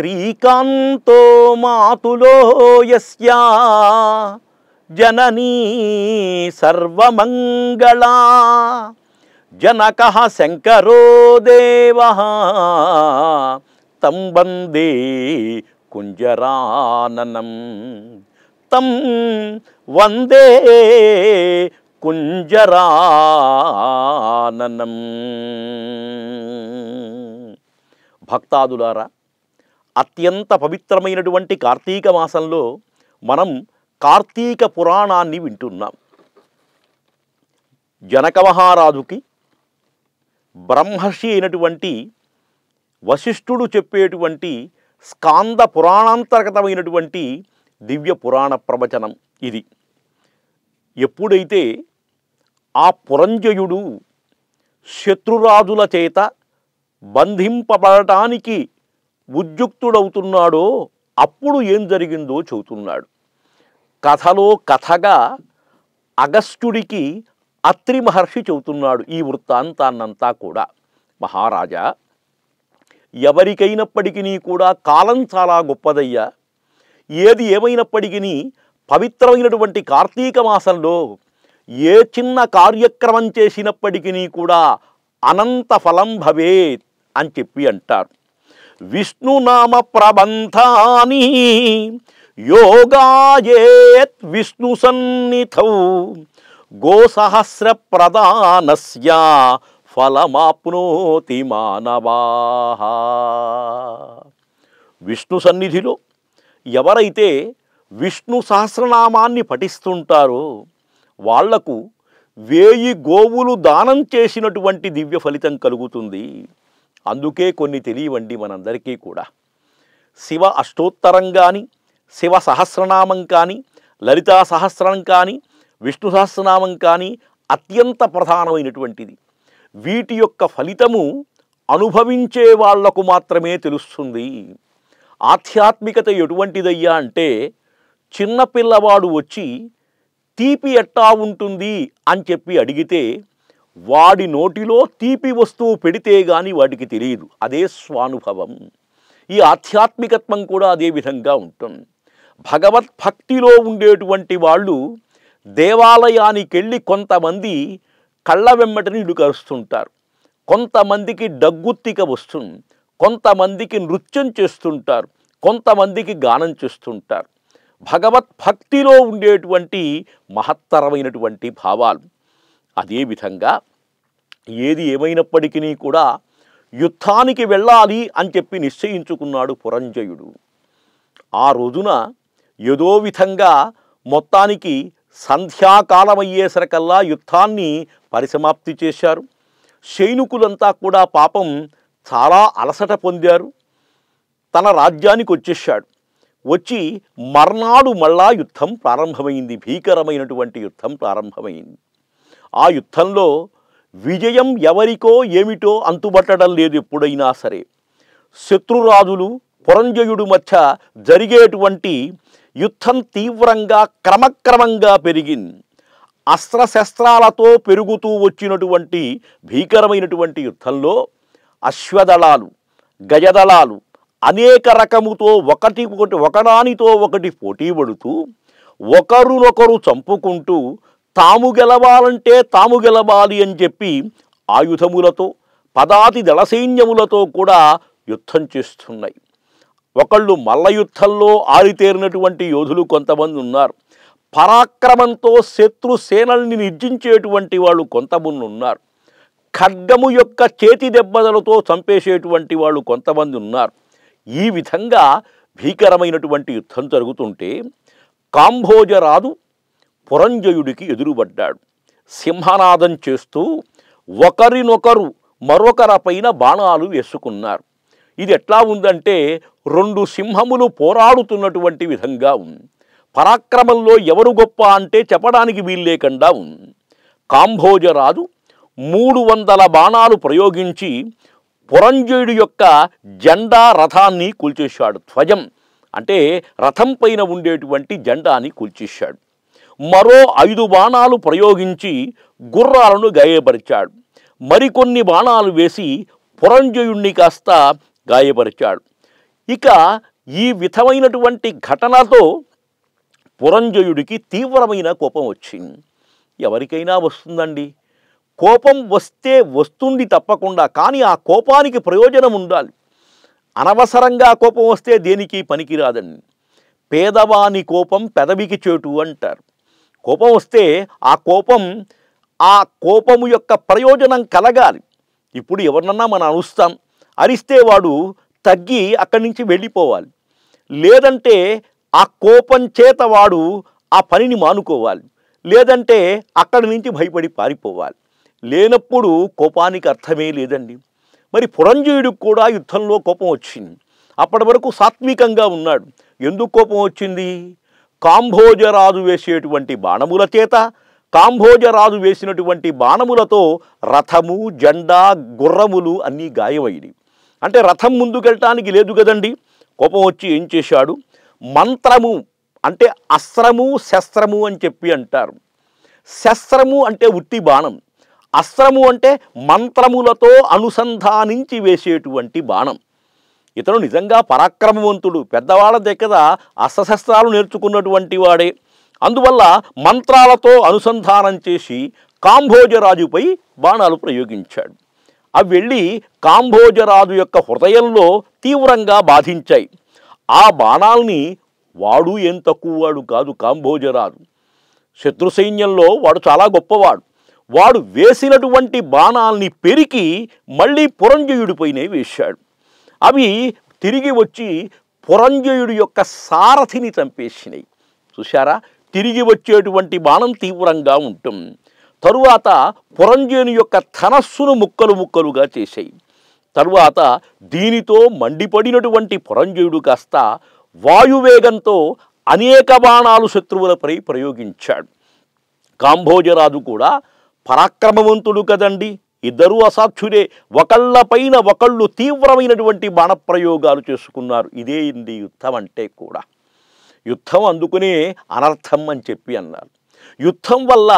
శ్రీకాంతో మాతులో జననీ సర్వమంగళా జనక శంకరో దేవ తం వందే కుంజరానం తం వందే కుంజరానం భక్తాదులారా అత్యంత పవిత్రమైనటువంటి కార్తీక మాసంలో మనం కార్తీక పురాణాన్ని వింటున్నాం జనక మహారాజుకి బ్రహ్మర్షి అయినటువంటి వశిష్ఠుడు చెప్పేటువంటి స్కాంద పురాణాంతర్గతమైనటువంటి దివ్య పురాణ ప్రవచనం ఇది ఎప్పుడైతే ఆ పురంజయుడు శత్రురాజుల చేత బంధింపబడటానికి ఉద్యుక్తుడవుతున్నాడో అప్పుడు ఏం జరిగిందో చెబుతున్నాడు కథలో కథగా అగస్టుడికి అత్రి మహర్షి చెబుతున్నాడు ఈ వృత్తాంతాన్నంతా కూడా మహారాజా ఎవరికైనప్పటికీ కూడా కాలం చాలా గొప్పదయ్యా ఏది ఏమైనప్పటికీ పవిత్రమైనటువంటి కార్తీక మాసంలో ఏ చిన్న కార్యక్రమం చేసినప్పటికీ కూడా అనంత ఫలం భవేత్ అని చెప్పి అంటారు విష్ణునామ ప్రబంధాని యోగాయేత్ విష్ణు సన్నిధ గోసహస్ర ప్రధానస్య ఫలమాప్నోతి మానవా విష్ణు సన్నిధిలో ఎవరైతే విష్ణు సహస్రనామాన్ని పఠిస్తుంటారో వాళ్లకు వేయి గోవులు దానం చేసినటువంటి దివ్య ఫలితం కలుగుతుంది అందుకే కొన్ని తెలియవండి మనందరికీ కూడా శివ అష్టోత్తరం కానీ శివ సహస్రనామం కానీ లలితా సహస్రం కానీ విష్ణు సహస్రనామం కానీ అత్యంత ప్రధానమైనటువంటిది వీటి యొక్క ఫలితము అనుభవించే వాళ్లకు మాత్రమే తెలుస్తుంది ఆధ్యాత్మికత ఎటువంటిదయ్యా అంటే చిన్నపిల్లవాడు వచ్చి తీపి ఎట్టా ఉంటుంది అని చెప్పి అడిగితే వాడి నోటిలో తీపి వస్తువు పెడితే గాని వాడికి తెలియదు అదే స్వానుభవం ఈ ఆధ్యాత్మికత్వం కూడా అదే విధంగా ఉంటుంది భగవద్భక్తిలో ఉండేటువంటి వాళ్ళు దేవాలయానికి వెళ్ళి కొంతమంది కళ్ళ వెంబటని ఇడుకరుస్తుంటారు కొంతమందికి డగ్గుత్తిక వస్తుంది కొంతమందికి నృత్యం చేస్తుంటారు కొంతమందికి గానం చేస్తుంటారు భగవద్భక్తిలో ఉండేటువంటి మహత్తరమైనటువంటి భావాలు అదేవిధంగా ఏది ఏమైనప్పటికీ కూడా యుద్ధానికి వెళ్ళాలి అని చెప్పి నిశ్చయించుకున్నాడు పురంజయుడు ఆ రోజున ఏదో విధంగా మొత్తానికి సంధ్యాకాలమయ్యేసరికల్లా యుద్ధాన్ని పరిసమాప్తి చేశారు సైనికులంతా కూడా పాపం చాలా అలసట పొందారు తన రాజ్యానికి వచ్చేసాడు వచ్చి మర్నాడు మళ్ళా యుద్ధం ప్రారంభమైంది భీకరమైనటువంటి యుద్ధం ప్రారంభమైంది ఆ యుద్ధంలో విజయం ఎవరికో ఏమిటో అంతుబట్టడం లేదు ఎప్పుడైనా సరే శత్రురాజులు పురంజయుడు మధ్య జరిగేటువంటి యుద్ధం తీవ్రంగా క్రమక్రమంగా పెరిగింది అస్త్రశస్త్రాలతో పెరుగుతూ వచ్చినటువంటి భీకరమైనటువంటి యుద్ధంలో అశ్వదళాలు గజదళాలు అనేక రకముతో ఒకటి ఒకటి ఒకదానితో ఒకటి పోటీ పడుతూ ఒకరినొకరు చంపుకుంటూ తాము గెలవాలంటే తాము గెలవాలి అని చెప్పి ఆయుధములతో పదాతి దళసైన్యములతో కూడా యుద్ధం చేస్తున్నాయి ఒకళ్ళు మల్ల యుద్ధంలో ఆరితేరినటువంటి యోధులు కొంతమంది ఉన్నారు పరాక్రమంతో శత్రు సేనల్ని నిర్జించేటువంటి వాళ్ళు కొంతమంది ఉన్నారు ఖడ్గము యొక్క చేతి దెబ్బలతో చంపేసేటువంటి వాళ్ళు కొంతమంది ఉన్నారు ఈ విధంగా భీకరమైనటువంటి యుద్ధం జరుగుతుంటే కాంభోజరాదు పురంజయుడికి ఎదురుపడ్డాడు సింహనాదం చేస్తూ ఒకరినొకరు మరొకరపైన బాణాలు వేసుకున్నారు ఇది ఎట్లా ఉందంటే రెండు సింహములు పోరాడుతున్నటువంటి విధంగా ఉంది పరాక్రమంలో ఎవరు గొప్ప అంటే చెప్పడానికి వీల్లేకుండా ఉంది కాంభోజరాజు మూడు వందల బాణాలు ప్రయోగించి పురంజయుడి యొక్క జెండా రథాన్ని కూల్చేశాడు ధ్వజం అంటే రథం పైన ఉండేటువంటి జెండాని కూల్చేశాడు మరో ఐదు బాణాలు ప్రయోగించి గుర్రాలను గాయపరిచాడు మరికొన్ని బాణాలు వేసి పురంజయుణ్ణి కాస్త గాయపరిచాడు ఇక ఈ విధమైనటువంటి ఘటనతో పురంజయుడికి తీవ్రమైన కోపం వచ్చింది ఎవరికైనా వస్తుందండి కోపం వస్తే వస్తుంది తప్పకుండా కానీ ఆ కోపానికి ప్రయోజనం ఉండాలి అనవసరంగా కోపం వస్తే దేనికి పనికిరాదండి పేదవాని కోపం పెదవికి చేటు అంటారు కోపం వస్తే ఆ కోపం ఆ కోపము యొక్క ప్రయోజనం కలగాలి ఇప్పుడు ఎవరినన్నా మనం అరుస్తాం అరిస్తే వాడు తగ్గి అక్కడి నుంచి వెళ్ళిపోవాలి లేదంటే ఆ కోపం చేత వాడు ఆ పనిని మానుకోవాలి లేదంటే అక్కడి నుంచి భయపడి పారిపోవాలి లేనప్పుడు కోపానికి అర్థమే లేదండి మరి పురంజీయుడికి కూడా యుద్ధంలో కోపం వచ్చింది అప్పటి వరకు సాత్వికంగా ఉన్నాడు ఎందుకు కోపం వచ్చింది కాంభోజరాజు వేసేటువంటి బాణముల చేత కాంభోజరాజు వేసినటువంటి బాణములతో రథము జెండా గుర్రములు అన్నీ గాయమైనవి అంటే రథం ముందుకెళ్ళటానికి లేదు కదండి కోపం వచ్చి ఏం చేశాడు మంత్రము అంటే అస్త్రము శస్త్రము అని చెప్పి అంటారు శస్త్రము అంటే ఉట్టి బాణం అస్త్రము అంటే మంత్రములతో అనుసంధానించి వేసేటువంటి బాణం ఇతను నిజంగా పరాక్రమవంతుడు పెద్దవాళ్ళ దగ్గర అస్త్రశస్త్రాలు నేర్చుకున్నటువంటి వాడే అందువల్ల మంత్రాలతో అనుసంధానం చేసి కాంభోజరాజుపై బాణాలు ప్రయోగించాడు అవి వెళ్ళి కాంభోజరాజు యొక్క హృదయంలో తీవ్రంగా బాధించాయి ఆ బాణాల్ని వాడు ఏం తక్కువ వాడు కాదు కాంభోజరాజు శత్రు సైన్యంలో వాడు చాలా గొప్పవాడు వాడు వేసినటువంటి బాణాల్ని పెరికి మళ్ళీ పురంజయుడిపైనే వేశాడు అవి తిరిగి వచ్చి పురంజయుడి యొక్క సారథిని చంపేసినాయి చూశారా తిరిగి వచ్చేటువంటి బాణం తీవ్రంగా ఉంటుంది తరువాత పురంజయుని యొక్క ధనస్సును ముక్కలు ముక్కలుగా చేశాయి తరువాత దీనితో మండిపడినటువంటి పురంజయుడు కాస్త వాయువేగంతో అనేక బాణాలు శత్రువులపై ప్రయోగించాడు కాంభోజరాజు కూడా పరాక్రమవంతుడు కదండి ఇద్దరూ అసాధ్యుడే ఒకళ్ళపైన ఒకళ్ళు తీవ్రమైనటువంటి బాణప్రయోగాలు చేసుకున్నారు ఇదే ఇంది యుద్ధం అంటే కూడా యుద్ధం అందుకునే అనర్థం అని చెప్పి అన్నారు యుద్ధం వల్ల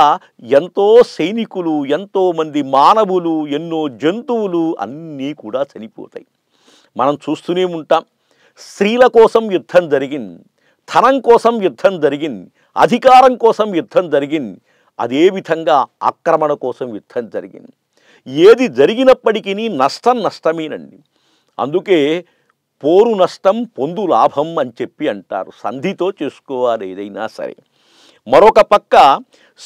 ఎంతో సైనికులు ఎంతోమంది మానవులు ఎన్నో జంతువులు అన్నీ కూడా చనిపోతాయి మనం చూస్తూనే ఉంటాం స్త్రీల కోసం యుద్ధం జరిగింది ధనం కోసం యుద్ధం జరిగింది అధికారం కోసం యుద్ధం జరిగింది అదేవిధంగా ఆక్రమణ కోసం యుద్ధం జరిగింది ఏది జరిగినప్పటికీ నష్టం నష్టమేనండి అందుకే పోరు నష్టం పొందు లాభం అని చెప్పి అంటారు సంధితో చేసుకోవాలి ఏదైనా సరే మరొక పక్క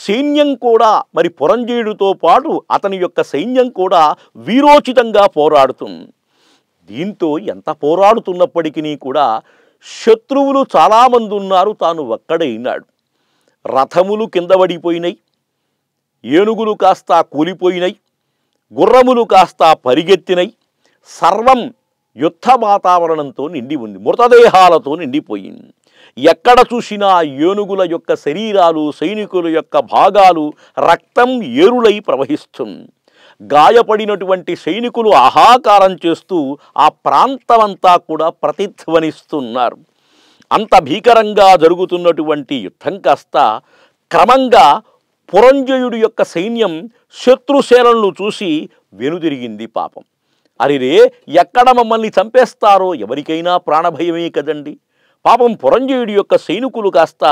సైన్యం కూడా మరి పురంజీయుడితో పాటు అతని యొక్క సైన్యం కూడా వీరోచితంగా పోరాడుతుంది దీంతో ఎంత పోరాడుతున్నప్పటికీ కూడా శత్రువులు చాలామంది ఉన్నారు తాను ఒక్కడైనాడు రథములు కింద పడిపోయినాయి ఏనుగులు కాస్త కూలిపోయినాయి గుర్రములు కాస్త పరిగెత్తినై సర్వం యుద్ధ వాతావరణంతో నిండి ఉంది మృతదేహాలతో నిండిపోయింది ఎక్కడ చూసినా ఏనుగుల యొక్క శరీరాలు సైనికుల యొక్క భాగాలు రక్తం ఏరులై ప్రవహిస్తుంది గాయపడినటువంటి సైనికులు ఆహాకారం చేస్తూ ఆ ప్రాంతమంతా కూడా ప్రతిధ్వనిస్తున్నారు అంత భీకరంగా జరుగుతున్నటువంటి యుద్ధం కాస్త క్రమంగా పురంజయుడి యొక్క సైన్యం శత్రుశేలలను చూసి వెనుదిరిగింది పాపం అరిరే ఎక్కడ మమ్మల్ని చంపేస్తారో ఎవరికైనా ప్రాణభయమే కదండి పాపం పురంజయుడి యొక్క సైనికులు కాస్త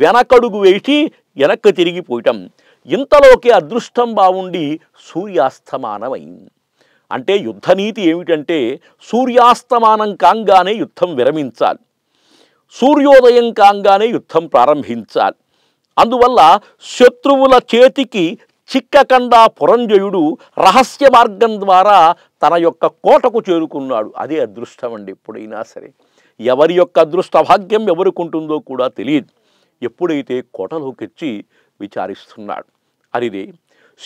వెనకడుగు వేసి వెనక్కి తిరిగిపోయటం ఇంతలోకే అదృష్టం బాగుండి సూర్యాస్తమానమైంది అంటే యుద్ధనీతి ఏమిటంటే సూర్యాస్తమానం కాంగానే యుద్ధం విరమించాలి సూర్యోదయం కాంగానే యుద్ధం ప్రారంభించాలి అందువల్ల శత్రువుల చేతికి చిక్కకండా పురంజయుడు రహస్య మార్గం ద్వారా తన యొక్క కోటకు చేరుకున్నాడు అదే అదృష్టం అండి ఎప్పుడైనా సరే ఎవరి యొక్క అదృష్ట భాగ్యం ఎవరికి ఉంటుందో కూడా తెలియదు ఎప్పుడైతే కోటలోకెచ్చి విచారిస్తున్నాడు అదిదే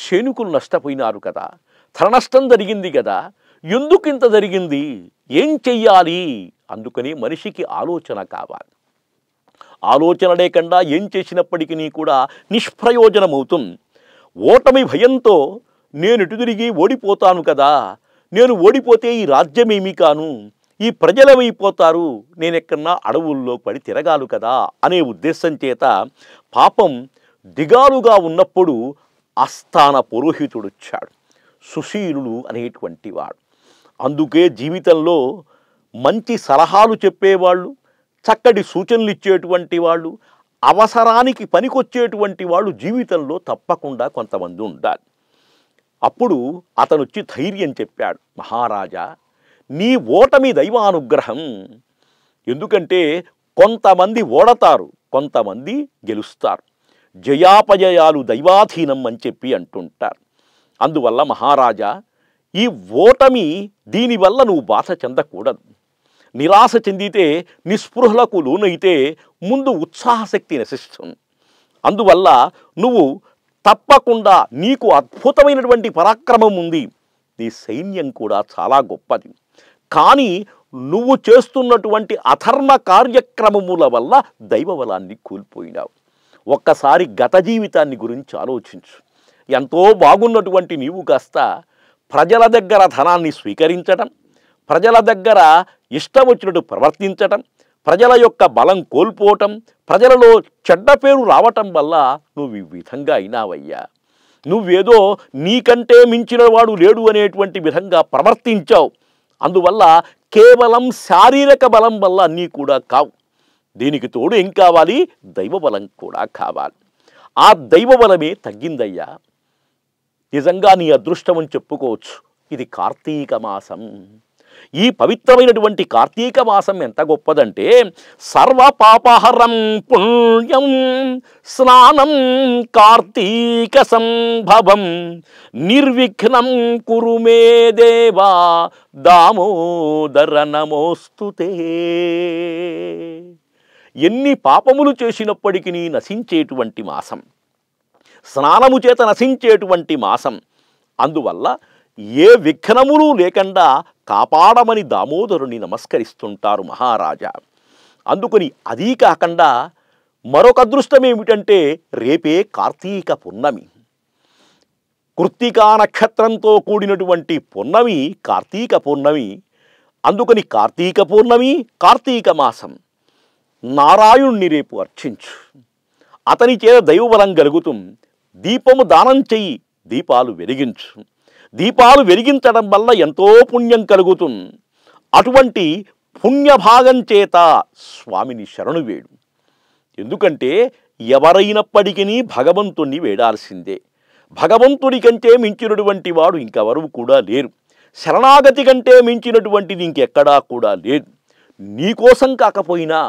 శనుకులు నష్టపోయినారు కదా తన నష్టం జరిగింది కదా ఎందుకు ఇంత జరిగింది ఏం చెయ్యాలి అందుకని మనిషికి ఆలోచన కావాలి ఆలోచన లేకుండా ఏం చేసినప్పటికీ కూడా నిష్ప్రయోజనమవుతుంది ఓటమి భయంతో నేను ఇటు తిరిగి ఓడిపోతాను కదా నేను ఓడిపోతే ఈ రాజ్యమేమి కాను ఈ ప్రజలమైపోతారు నేనెక్కడన్నా అడవుల్లో పడి తిరగాలు కదా అనే ఉద్దేశం చేత పాపం దిగాలుగా ఉన్నప్పుడు ఆస్థాన పురోహితుడొచ్చాడు సుశీలుడు అనేటువంటి వాడు అందుకే జీవితంలో మంచి సలహాలు చెప్పేవాళ్ళు చక్కటి సూచనలు ఇచ్చేటువంటి వాళ్ళు అవసరానికి పనికొచ్చేటువంటి వాళ్ళు జీవితంలో తప్పకుండా కొంతమంది ఉండాలి అప్పుడు అతను వచ్చి ధైర్యం చెప్పాడు మహారాజా నీ ఓటమి దైవానుగ్రహం ఎందుకంటే కొంతమంది ఓడతారు కొంతమంది గెలుస్తారు జయాపజయాలు దైవాధీనం అని చెప్పి అంటుంటారు అందువల్ల మహారాజా ఈ ఓటమి దీనివల్ల నువ్వు బాధ చెందకూడదు నిరాశ చెందితే నిస్పృహలకు లోనైతే ముందు ఉత్సాహశక్తి నశిస్తుంది అందువల్ల నువ్వు తప్పకుండా నీకు అద్భుతమైనటువంటి పరాక్రమం ఉంది నీ సైన్యం కూడా చాలా గొప్పది కానీ నువ్వు చేస్తున్నటువంటి అధర్మ కార్యక్రమముల వల్ల దైవబలాన్ని కోల్పోయినావు ఒక్కసారి గత జీవితాన్ని గురించి ఆలోచించు ఎంతో బాగున్నటువంటి నీవు కాస్త ప్రజల దగ్గర ధనాన్ని స్వీకరించడం ప్రజల దగ్గర ఇష్టం వచ్చినట్టు ప్రవర్తించటం ప్రజల యొక్క బలం కోల్పోవటం ప్రజలలో చెడ్డ పేరు రావటం వల్ల నువ్వు ఈ విధంగా అయినావయ్యా నువ్వేదో నీకంటే మించిన వాడు లేడు అనేటువంటి విధంగా ప్రవర్తించావు అందువల్ల కేవలం శారీరక బలం వల్ల అన్నీ కూడా కావు దీనికి తోడు ఏం కావాలి దైవబలం కూడా కావాలి ఆ దైవబలమే తగ్గిందయ్యా నిజంగా నీ అదృష్టం అని చెప్పుకోవచ్చు ఇది కార్తీక మాసం ఈ పవిత్రమైనటువంటి కార్తీక మాసం ఎంత గొప్పదంటే సర్వ పాపహరం పుణ్యం స్నానం కార్తీక సంభవం నిర్విఘ్నం కురు మే దేవా దామోదర నమోస్తుతే ఎన్ని పాపములు చేసినప్పటికీ నశించేటువంటి మాసం స్నానము చేత నశించేటువంటి మాసం అందువల్ల ఏ విఘ్నములు లేకుండా కాపాడమని దామోదరుని నమస్కరిస్తుంటారు మహారాజా అందుకని అదీ కాకుండా మరొక అదృష్టం ఏమిటంటే రేపే కార్తీక పున్నమి కృత్తికా నక్షత్రంతో కూడినటువంటి పున్నమి కార్తీక పూర్ణమి అందుకని కార్తీక పూర్ణమి కార్తీక మాసం నారాయణుణ్ణి రేపు అర్చించు అతని చేత దైవబలం కలుగుతూ దీపము దానం చెయ్యి దీపాలు వెలిగించు దీపాలు వెలిగించడం వల్ల ఎంతో పుణ్యం కలుగుతుంది అటువంటి పుణ్యభాగం చేత స్వామిని శరణు వేడు ఎందుకంటే ఎవరైనప్పటికీ భగవంతుణ్ణి వేడాల్సిందే భగవంతుడి కంటే మించినటువంటి వాడు ఇంకెవరూ కూడా లేరు శరణాగతి కంటే మించినటువంటిది ఇంకెక్కడా కూడా లేదు నీకోసం కాకపోయినా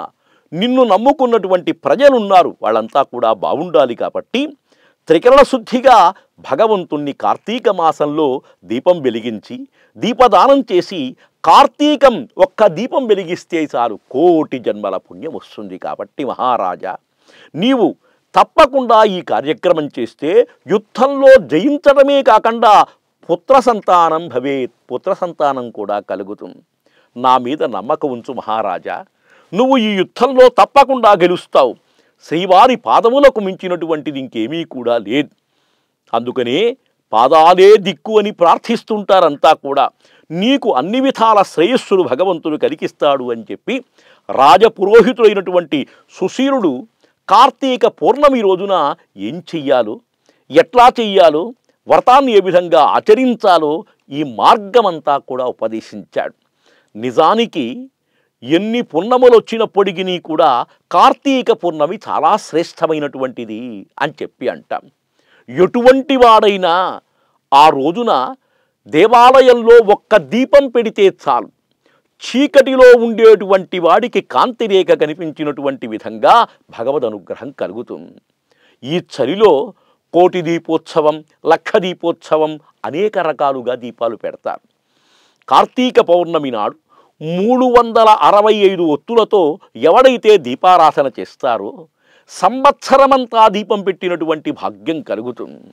నిన్ను నమ్ముకున్నటువంటి ప్రజలున్నారు వాళ్ళంతా కూడా బాగుండాలి కాబట్టి త్రికరణ శుద్ధిగా భగవంతుణ్ణి కార్తీక మాసంలో దీపం వెలిగించి దీపదానం చేసి కార్తీకం ఒక్క దీపం వెలిగిస్తే చాలు కోటి జన్మల పుణ్యం వస్తుంది కాబట్టి మహారాజా నీవు తప్పకుండా ఈ కార్యక్రమం చేస్తే యుద్ధంలో జయించడమే కాకుండా పుత్ర సంతానం భవేత్ పుత్ర సంతానం కూడా కలుగుతుంది నా మీద నమ్మకం ఉంచు మహారాజా నువ్వు ఈ యుద్ధంలో తప్పకుండా గెలుస్తావు శ్రీవారి పాదములకు మించినటువంటిది ఇంకేమీ కూడా లేదు అందుకనే పాదాలే దిక్కు అని ప్రార్థిస్తుంటారంతా కూడా నీకు అన్ని విధాల శ్రేయస్సులు భగవంతుడు కలిగిస్తాడు అని చెప్పి రాజపురోహితుడైనటువంటి సుశీరుడు కార్తీక పూర్ణమి రోజున ఏం చెయ్యాలో ఎట్లా చెయ్యాలో వ్రతాన్ని ఏ విధంగా ఆచరించాలో ఈ మార్గమంతా కూడా ఉపదేశించాడు నిజానికి ఎన్ని పున్నములు వచ్చినప్పటికీ కూడా కార్తీక పున్నమి చాలా శ్రేష్టమైనటువంటిది అని చెప్పి అంటాం ఎటువంటి వాడైనా ఆ రోజున దేవాలయంలో ఒక్క దీపం పెడితే చాలు చీకటిలో ఉండేటువంటి వాడికి కాంతిరేఖ కనిపించినటువంటి విధంగా భగవద్ అనుగ్రహం కలుగుతుంది ఈ చలిలో కోటి దీపోత్సవం లక్ష దీపోత్సవం అనేక రకాలుగా దీపాలు పెడతారు కార్తీక పౌర్ణమి నాడు మూడు వందల అరవై ఐదు ఒత్తులతో ఎవడైతే దీపారాధన చేస్తారో సంవత్సరమంతా దీపం పెట్టినటువంటి భాగ్యం కలుగుతుంది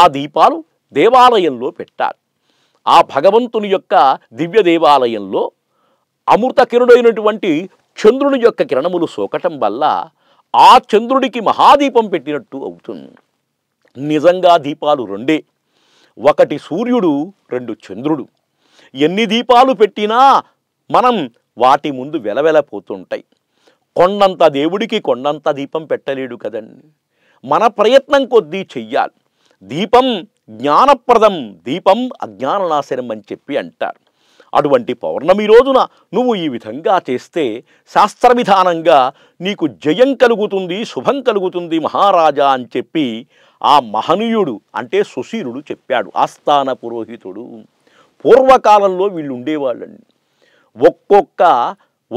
ఆ దీపాలు దేవాలయంలో పెట్టాలి ఆ భగవంతుని యొక్క దివ్య దేవాలయంలో అమృత కిరుడైనటువంటి చంద్రుని యొక్క కిరణములు సోకటం వల్ల ఆ చంద్రుడికి మహాదీపం పెట్టినట్టు అవుతుంది నిజంగా దీపాలు రెండే ఒకటి సూర్యుడు రెండు చంద్రుడు ఎన్ని దీపాలు పెట్టినా మనం వాటి ముందు వెలవెలపోతుంటాయి కొండంత దేవుడికి కొండంత దీపం పెట్టలేడు కదండి మన ప్రయత్నం కొద్దీ చెయ్యాలి దీపం జ్ఞానప్రదం దీపం అజ్ఞాననాశనం అని చెప్పి అంటారు అటువంటి పౌర్ణమి రోజున నువ్వు ఈ విధంగా చేస్తే శాస్త్రవిధానంగా నీకు జయం కలుగుతుంది శుభం కలుగుతుంది మహారాజా అని చెప్పి ఆ మహనీయుడు అంటే సుశీరుడు చెప్పాడు ఆస్థాన పురోహితుడు పూర్వకాలంలో వీళ్ళు ఉండేవాళ్ళండి ఒక్కొక్క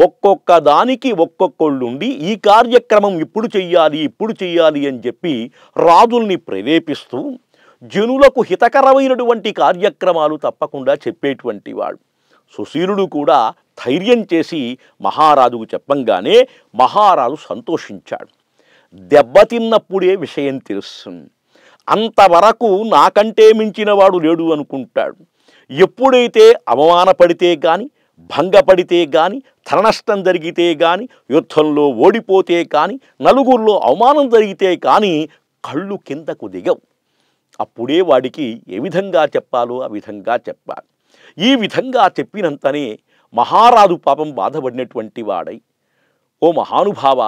ఒక్కొక్క దానికి ఒక్కొక్కళ్ళు ఉండి ఈ కార్యక్రమం ఇప్పుడు చెయ్యాలి ఇప్పుడు చెయ్యాలి అని చెప్పి రాజుల్ని ప్రేరేపిస్తూ జనులకు హితకరమైనటువంటి కార్యక్రమాలు తప్పకుండా చెప్పేటువంటి వాడు సుశీలుడు కూడా ధైర్యం చేసి మహారాజుకు చెప్పంగానే మహారాజు సంతోషించాడు దెబ్బతిన్నప్పుడే విషయం తెలుస్తుంది అంతవరకు నాకంటే మించినవాడు లేడు అనుకుంటాడు ఎప్పుడైతే అవమానపడితే కానీ భంగపడితే కానీ నష్టం జరిగితే గాని యుద్ధంలో ఓడిపోతే కానీ నలుగురిలో అవమానం జరిగితే కానీ కళ్ళు కిందకు దిగవు అప్పుడే వాడికి ఏ విధంగా చెప్పాలో ఆ విధంగా చెప్పాలి ఈ విధంగా చెప్పినంతనే మహారాజు పాపం బాధపడినటువంటి వాడై ఓ మహానుభావ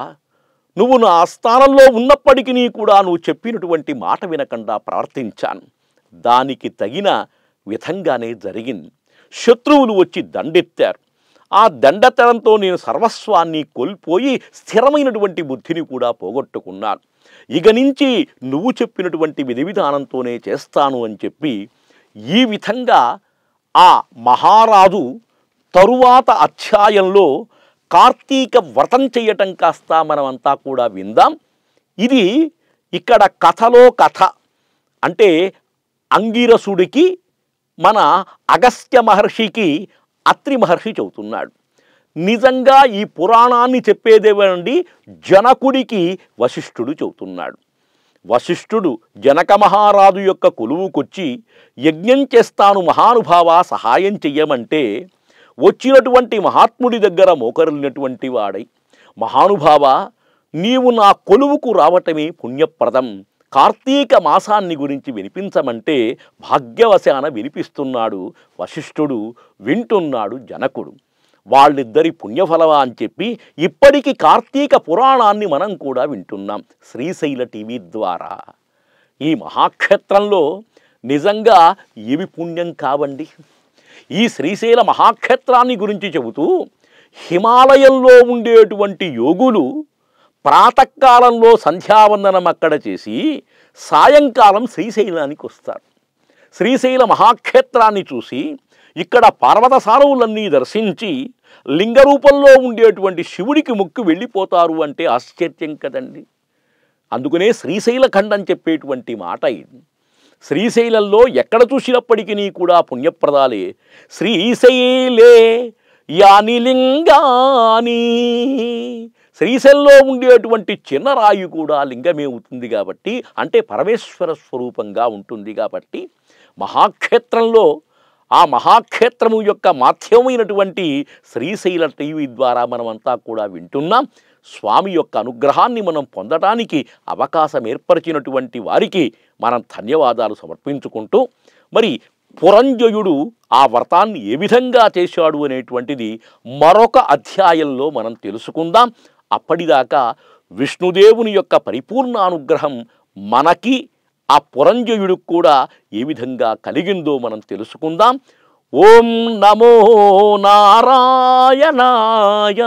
నువ్వు నా స్థానంలో ఉన్నప్పటికీ కూడా నువ్వు చెప్పినటువంటి మాట వినకుండా ప్రవర్తించాను దానికి తగిన విధంగానే జరిగింది శత్రువులు వచ్చి దండెత్తారు ఆ దండతనంతో నేను సర్వస్వాన్ని కోల్పోయి స్థిరమైనటువంటి బుద్ధిని కూడా పోగొట్టుకున్నాను ఇక నుంచి నువ్వు చెప్పినటువంటి విధి విధానంతోనే చేస్తాను అని చెప్పి ఈ విధంగా ఆ మహారాజు తరువాత అధ్యాయంలో కార్తీక వ్రతం చేయటం కాస్త మనమంతా కూడా విందాం ఇది ఇక్కడ కథలో కథ అంటే అంగిరసుడికి మన అగస్త్య మహర్షికి అత్రి మహర్షి చెబుతున్నాడు నిజంగా ఈ పురాణాన్ని చెప్పేదేవండి జనకుడికి వశిష్ఠుడు చెబుతున్నాడు వశిష్ఠుడు జనక మహారాజు యొక్క కొలువుకొచ్చి యజ్ఞం చేస్తాను మహానుభావ సహాయం చెయ్యమంటే వచ్చినటువంటి మహాత్ముడి దగ్గర మోకరిల్లినటువంటి వాడై మహానుభావ నీవు నా కొలువుకు రావటమే పుణ్యప్రదం కార్తీక మాసాన్ని గురించి వినిపించమంటే భాగ్యవశాన వినిపిస్తున్నాడు వశిష్ఠుడు వింటున్నాడు జనకుడు వాళ్ళిద్దరి పుణ్యఫలవా అని చెప్పి ఇప్పటికీ కార్తీక పురాణాన్ని మనం కూడా వింటున్నాం శ్రీశైల టీవీ ద్వారా ఈ మహాక్షేత్రంలో నిజంగా ఏమి పుణ్యం కావండి ఈ శ్రీశైల మహాక్షేత్రాన్ని గురించి చెబుతూ హిమాలయంలో ఉండేటువంటి యోగులు ప్రాతకాలంలో సంధ్యావందనం అక్కడ చేసి సాయంకాలం శ్రీశైలానికి వస్తారు శ్రీశైల మహాక్షేత్రాన్ని చూసి ఇక్కడ పార్వత సారవులన్నీ దర్శించి లింగ రూపంలో ఉండేటువంటి శివుడికి ముక్కు వెళ్ళిపోతారు అంటే ఆశ్చర్యం కదండి అందుకనే శ్రీశైల ఖండం చెప్పేటువంటి మాట ఇది శ్రీశైలంలో ఎక్కడ చూసినప్పటికీ కూడా పుణ్యప్రదాలే శ్రీశైలే యాని లింగాని శ్రీశైలంలో ఉండేటువంటి చిన్న రాయి కూడా లింగమే అవుతుంది కాబట్టి అంటే పరమేశ్వర స్వరూపంగా ఉంటుంది కాబట్టి మహాక్షేత్రంలో ఆ మహాక్షేత్రము యొక్క మాధ్యమైనటువంటి శ్రీశైల టీవీ ద్వారా మనమంతా కూడా వింటున్నాం స్వామి యొక్క అనుగ్రహాన్ని మనం పొందటానికి అవకాశం ఏర్పరిచినటువంటి వారికి మనం ధన్యవాదాలు సమర్పించుకుంటూ మరి పురంజయుడు ఆ వ్రతాన్ని ఏ విధంగా చేశాడు అనేటువంటిది మరొక అధ్యాయంలో మనం తెలుసుకుందాం అప్పటిదాకా విష్ణుదేవుని యొక్క పరిపూర్ణ అనుగ్రహం మనకి ఆ పురంజయుడికి కూడా ఏ విధంగా కలిగిందో మనం తెలుసుకుందాం ఓం నమో నారాయణాయ